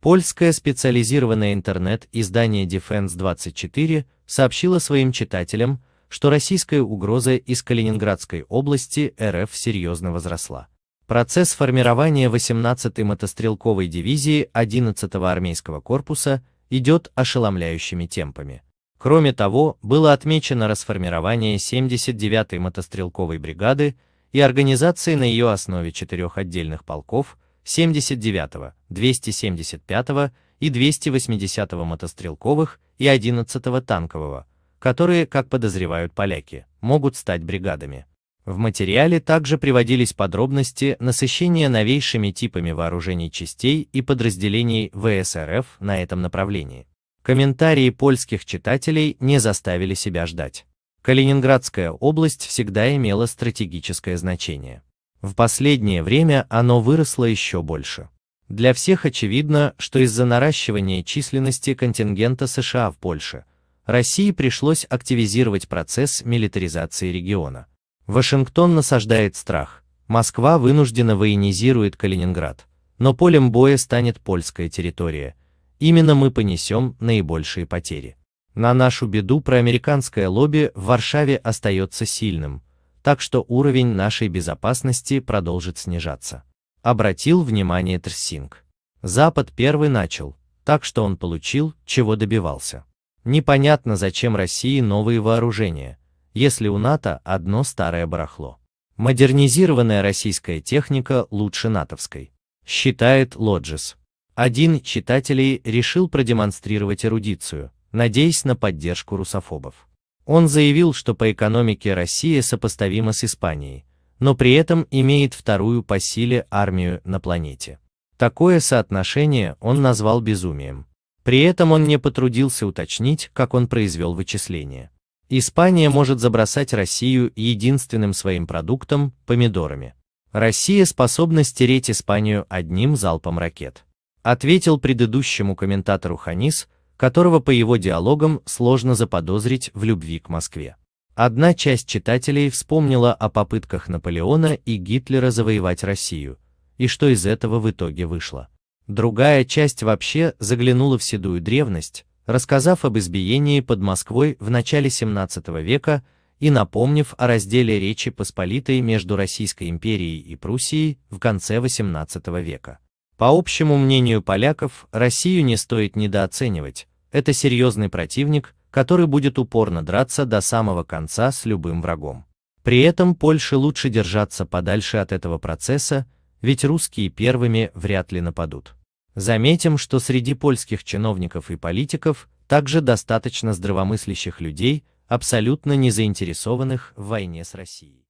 Польское специализированное интернет-издание Defense24 сообщило своим читателям, что российская угроза из Калининградской области РФ серьезно возросла. Процесс формирования 18-й мотострелковой дивизии 11-го армейского корпуса идет ошеломляющими темпами. Кроме того, было отмечено расформирование 79-й мотострелковой бригады и организации на ее основе четырех отдельных полков – 79, 275 и 280 мотострелковых и 11 танкового, которые, как подозревают поляки, могут стать бригадами. В материале также приводились подробности насыщения новейшими типами вооружений частей и подразделений ВСРФ на этом направлении. Комментарии польских читателей не заставили себя ждать. Калининградская область всегда имела стратегическое значение. В последнее время оно выросло еще больше. Для всех очевидно, что из-за наращивания численности контингента США в Польше, России пришлось активизировать процесс милитаризации региона. Вашингтон насаждает страх, Москва вынуждена военизирует Калининград, но полем боя станет польская территория. Именно мы понесем наибольшие потери. На нашу беду проамериканское лобби в Варшаве остается сильным, так что уровень нашей безопасности продолжит снижаться. Обратил внимание Трсинг. Запад первый начал, так что он получил, чего добивался. Непонятно, зачем России новые вооружения, если у НАТО одно старое барахло. Модернизированная российская техника лучше натовской, считает Лоджис. Один читателей решил продемонстрировать эрудицию, надеясь на поддержку русофобов. Он заявил, что по экономике Россия сопоставима с Испанией, но при этом имеет вторую по силе армию на планете. Такое соотношение он назвал безумием. При этом он не потрудился уточнить, как он произвел вычисление. Испания может забросать Россию единственным своим продуктом – помидорами. Россия способна стереть Испанию одним залпом ракет. Ответил предыдущему комментатору Ханис, которого по его диалогам сложно заподозрить в любви к Москве. Одна часть читателей вспомнила о попытках Наполеона и Гитлера завоевать Россию, и что из этого в итоге вышло. Другая часть вообще заглянула в седую древность, рассказав об избиении под Москвой в начале 17 века и напомнив о разделе Речи Посполитой между Российской империей и Пруссией в конце 18 века. По общему мнению поляков, Россию не стоит недооценивать, это серьезный противник, который будет упорно драться до самого конца с любым врагом. При этом Польше лучше держаться подальше от этого процесса, ведь русские первыми вряд ли нападут. Заметим, что среди польских чиновников и политиков также достаточно здравомыслящих людей, абсолютно не заинтересованных в войне с Россией.